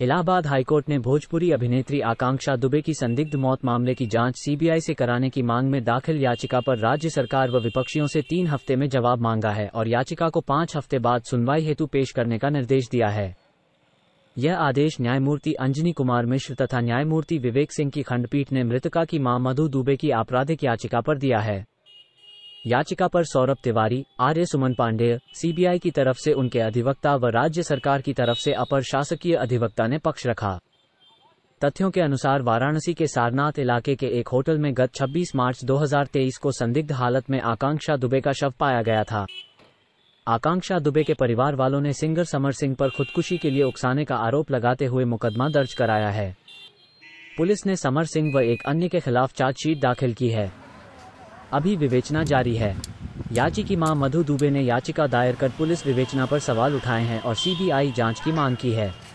Allahabad high court ने भोजपुरी अभिनेत्री आकांक्षा दुबे की संदिग्ध मौत मामले की जांच सीबीआई से कराने की मांग में दाखिल याचिका पर राज्य सरकार व विपक्षियों से तीन हफ्ते में जवाब मांगा है और याचिका को पाँच हफ्ते बाद सुनवाई हेतु पेश करने का निर्देश दिया है यह आदेश न्यायमूर्ति अंजनी कुमार मिश्र तथा न्यायमूर्ति विवेक सिंह की खंडपीठ ने मृतका की मां मधु दुबे की आपराधिक याचिका पर दिया है याचिका पर सौरभ तिवारी आर्य सुमन पांडेय सीबीआई की तरफ से उनके अधिवक्ता व राज्य सरकार की तरफ से अपर शासकीय अधिवक्ता ने पक्ष रखा तथ्यों के अनुसार वाराणसी के सारनाथ इलाके के एक होटल में गत 26 मार्च 2023 को संदिग्ध हालत में आकांक्षा दुबे का शव पाया गया था आकांक्षा दुबे के परिवार वालों ने सिंगर समर सिंह पर खुदकुशी के लिए उकसाने का आरोप लगाते हुए मुकदमा दर्ज कराया है पुलिस ने समर सिंह व एक अन्य के खिलाफ चार्जशीट दाखिल की है अभी विवेचना जारी है याची की मां मधु दुबे ने याचिका दायर कर पुलिस विवेचना पर सवाल उठाए हैं और सीबीआई जांच की मांग की है